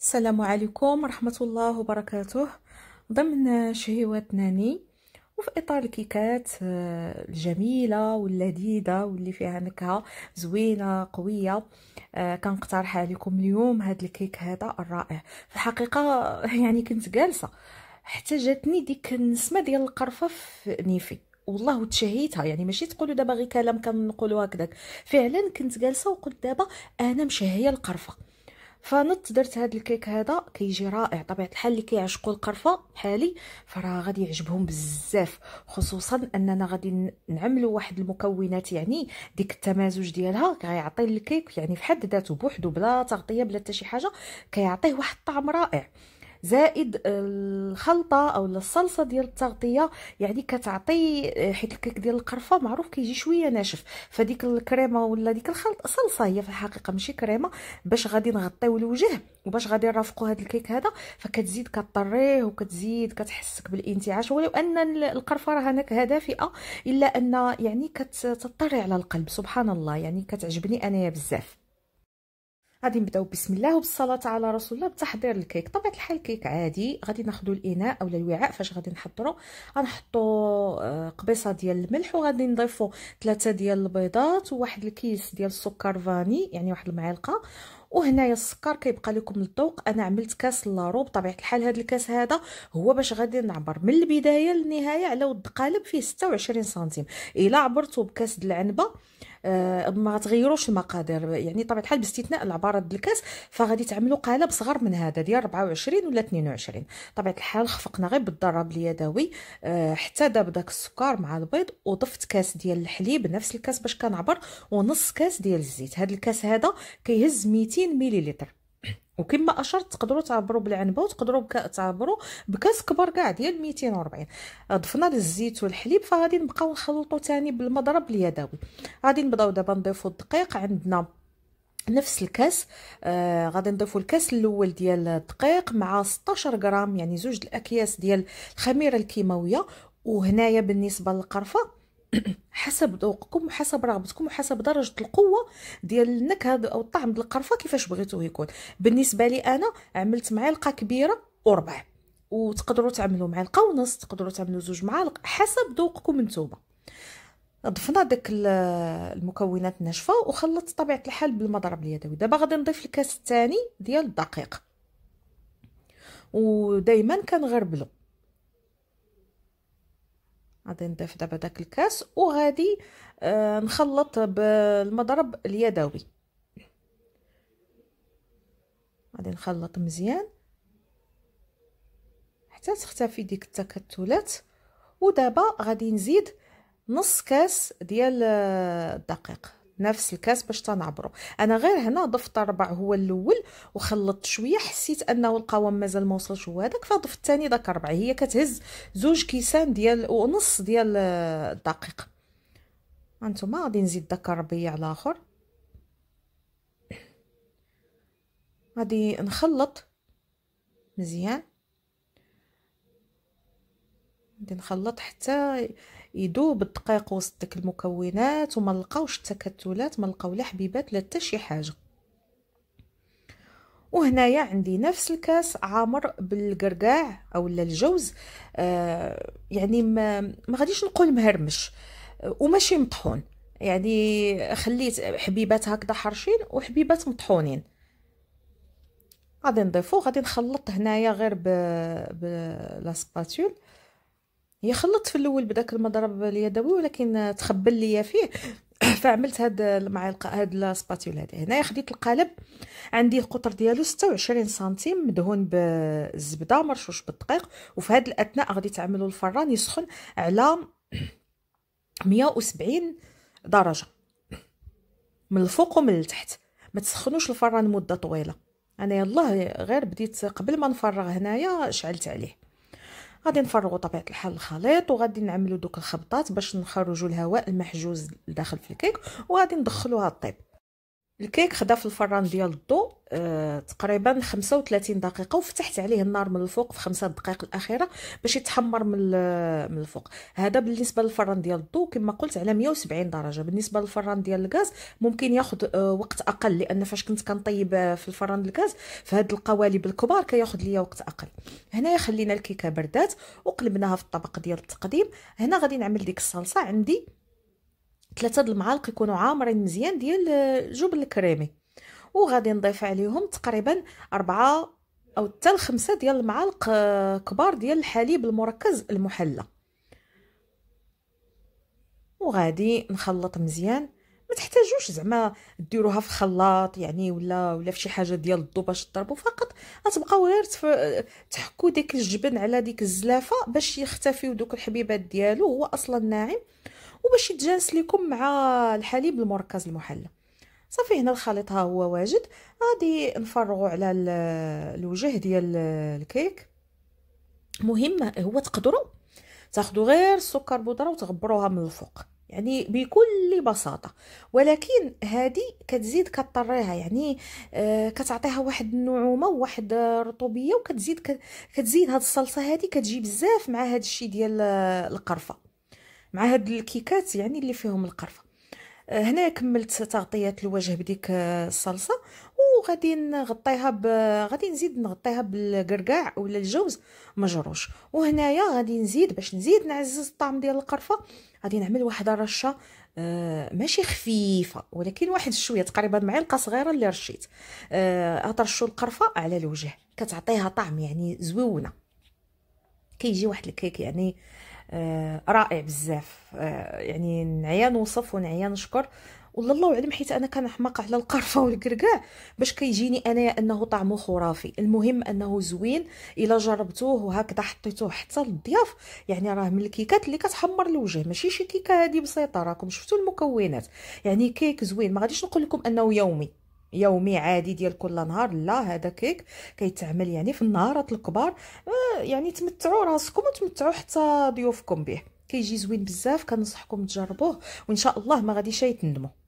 السلام عليكم ورحمة الله وبركاته ضمن شهيوات ناني وفي اطار الكيكات آه، الجميله واللذيذه واللي فيها نكهه زوينه قويه آه، كنقترح عليكم اليوم هذا الكيك هذا الرائع في الحقيقه يعني كنت جالسه حتى جاتني ديك النسمه ديال القرفه في نيفي والله تشهيتها يعني ماشي تقولوا دابا غير كلام كنقولوا هكذاك فعلا كنت جالسه وقلت دابا انا مشهيه القرفه فنط درت هذا الكيك هذا كيجي رائع طبيعه الحال اللي كيعشقوا القرفه بحالي فراه غادي يعجبهم بزاف خصوصا اننا غادي نعملوا واحد المكونات يعني ديك التمازج ديالها كيعطي الكيك يعني في حد ذاته بوحدو بلا تغطيه بلا حتى شي حاجه كيعطيه واحد الطعم رائع زائد الخلطه او الصلصه ديال التغطيه يعني كتعطي آه، حيت الكيك ديال القرفه معروف كيجي شويه ناشف فديك الكريمه ولا ديك الخلط صلصه هي في الحقيقه ماشي كريمه باش غادي نغطيو الوجه وباش غادي نرافقوا هذا الكيك هذا فكتزيد كطريه وكتزيد كتحسك بالانتعاش ولو ان القرفه راه نكهه دافئه الا ان يعني كتطري على القلب سبحان الله يعني كتعجبني انايا بزاف غادي نبداو بسم الله وبالصلاه على رسول الله بتحضير الكيك طبيعه الحال الكيك عادي غادي ناخذ الاناء اولا الوعاء فاش غادي نحضروا غنحطوا آه، قبيصه ديال الملح وغادي نضيفوا ثلاثه ديال البيضات وواحد الكيس ديال السكر فاني يعني واحد المعلقه وهنايا السكر كيبقى لكم للذوق انا عملت كاس لارو بطبيعه الحال هذا الكاس هذا هو باش غادي نعبر من البدايه للنهايه على ود قالب فيه 26 سنتيم الا عبرتو بكاس د العنبه آه، ما تغيروش المقادير يعني طبعا الحال باستثناء العباره الكاس فغادي تعملوا قالب صغر من هذا ديال 24 ولا 22 طبعا الحال خفقنا غير بالضرب اليدوي آه، حتى داب داك السكر مع البيض وضفت كاس ديال الحليب نفس الكاس باش كنعبر ونص كاس ديال الزيت هذا الكاس هذا كيهز 200 مليلتر وكما اشرت تقدروا تعبروا بالعنبه وتقدروا تعبروا بكاس كبار كاع ديال 240 ضفنا الزيت والحليب فغادي نبقاو نخلطوا ثاني بالمضرب اليدوي غادي نبداو دابا نضيفوا الدقيق عندنا نفس الكاس آه غادي نضيفوا الكاس الاول ديال الدقيق مع 16 غرام يعني زوج الاكياس ديال الخميره الكيماويه وهنايا بالنسبه للقرفه حسب ذوقكم وحسب رغبتكم وحسب درجه القوه ديال النكهه او الطعم ديال القرفه كيفاش بغيتوه يكون بالنسبه لي انا عملت معلقه كبيره وربع وتقدروا تعملوا معلقه ونص تقدروا تعملوا زوج معالق حسب ذوقكم نتوما ضفنا داك المكونات الناشفه وخلطت طبيعه الحال بالمضرب اليدوي دابا غادي نضيف الكاس الثاني ديال الدقيق ودائما كنغربلو غادي نضيف دابا داك الكاس وغادي آه نخلط بالمضرب اليدوي غادي نخلط مزيان حتى تختفي ديك التكتلات ودابا غادي نزيد نص كاس ديال آه، الدقيق نفس الكاس باش تنعبرو انا غير هنا ضفت ربع هو الاول وخلطت شويه حسيت انه القوام مازال ما وصلش هو هذاك فضفت الثاني داك ربع هي كتهز زوج كيسان ديال ونص ديال الدقيق هانتوما غادي نزيد داك الربيع الاخر غادي نخلط مزيان غادي نخلط حتى يذوب الدقيق وسط ديك المكونات وما نلقاوش التكتلات ما نلقاو لا حبيبات لا حتى شي حاجه وهنايا عندي نفس الكاس عامر بالقرقاع اولا الجوز آه يعني ما, ما غاديش نقول مهرمش آه، وماشي مطحون يعني خليت حبيبات هكذا حرشين وحبيبات مطحونين غادي نضيفو غادي نخلط هنايا غير بلاسباتول هي خلطت في الاول بداك المضرب اليدوي ولكن تخبل ليا فيه فعملت هاد المعلقه هاد السباتيولا هذه هنايا خديت القالب عندي القطر ديالو 26 سنتيم مدهون بالزبده مرشوش بالدقيق وفي هاد الاثناء غادي تعملوا الفران يسخن على 170 درجه من الفوق ومن التحت ما تسخنوش الفران مده طويله انا يلاه غير بديت قبل ما نفرغ هنايا شعلت عليه غادي نفرغوا طبيعه الحال الخليط وغادي نعملوا دوك الخبطات باش نخرجوا الهواء المحجوز لداخل في الكيك وغادي ندخلوها الطيب الكيك خدا في الفران ديال الضو آه تقريبا 35 دقيقه وفتحت عليه النار من الفوق في 5 دقائق الاخيره باش يتحمر من من الفوق هذا بالنسبه للفران ديال الضو كما قلت على 170 درجه بالنسبه للفران ديال الغاز ممكن ياخذ آه وقت اقل لان فاش كنت كنطيب آه، في الفران الغاز في هاد القوالب الكبار كياخذ ليا وقت اقل هنايا خلينا الكيكه بردات وقلبناها في الطبق ديال التقديم هنا غادي نعمل ديك الصلصه عندي ثلاثه د المعالق يكونوا عامرين مزيان ديال الجبن آه، الكريمي وغادي نضيف عليهم تقريبا أربعة او حتى الخمسة ديال المعالق آه، كبار ديال الحليب المركز المحلى وغادي نخلط مزيان ما تحتاجوش زعما ديروها في خلاط يعني ولا ولا في شي حاجه ديال الضو باش تضربوا فقط غتبقاو غير آه، تحكوا ديك الجبن على ديك الزلافه باش يختفيو دوك الحبيبات ديالو هو اصلا ناعم وباش يتجانس لكم مع الحليب المركز المحلى صافي هنا الخليط ها هو واجد غادي نفرغوا على الوجه ديال الكيك مهم هو تقدروا تاخذوا غير السكر بودره وتغبروها من الفوق يعني بكل بساطة ولكن هذه كتزيد كطريها يعني آه كتعطيها واحد النعومة وواحد الرطوبية وكتزيد كتزيد هاد الصلصة هذه كتجي بزاف مع هذا الشيء ديال آه، القرفة مع هاد الكيكات يعني اللي فيهم القرفه آه، هنا كملت تغطيه الوجه بديك آه، الصلصه وغادي نغطيها ب... غادي نزيد نغطيها بالقرقاع ولا الجوز مجروش وهنايا غادي نزيد باش نزيد نعزز الطعم ديال القرفه غادي نعمل واحد الرشه آه، ماشي خفيفه ولكن واحد شويه تقريبا معلقه صغيره اللي رشيت اترشوا القرفه على الوجه كتعطيها طعم يعني زويونه كيجي واحد الكيك يعني آه، رائع بزاف آه، يعني نعيا نوصف ونعيا نشكر والله الله اعلم حيت انا كنحماق على القرفه والكركاع باش كيجيني انايا انه طعمه خرافي المهم انه زوين الا جربتوه وهكذا حطيتوه حتى للضياف يعني راه من الكيكات اللي كتحمر الوجه ماشي شي كيكه هذه بسيطه راكم شفتوا المكونات يعني كيك زوين ما غاديش نقول لكم انه يومي يومي عادي ديال كل نهار لا هذا كيك كيتعمل يعني في النهارات الكبار آه، يعني تمتعوا راسكم وتمتعوا حتى ضيوفكم به كيجي زوين بزاف كنصحكم تجربوه وان شاء الله ما غاديش يتندموا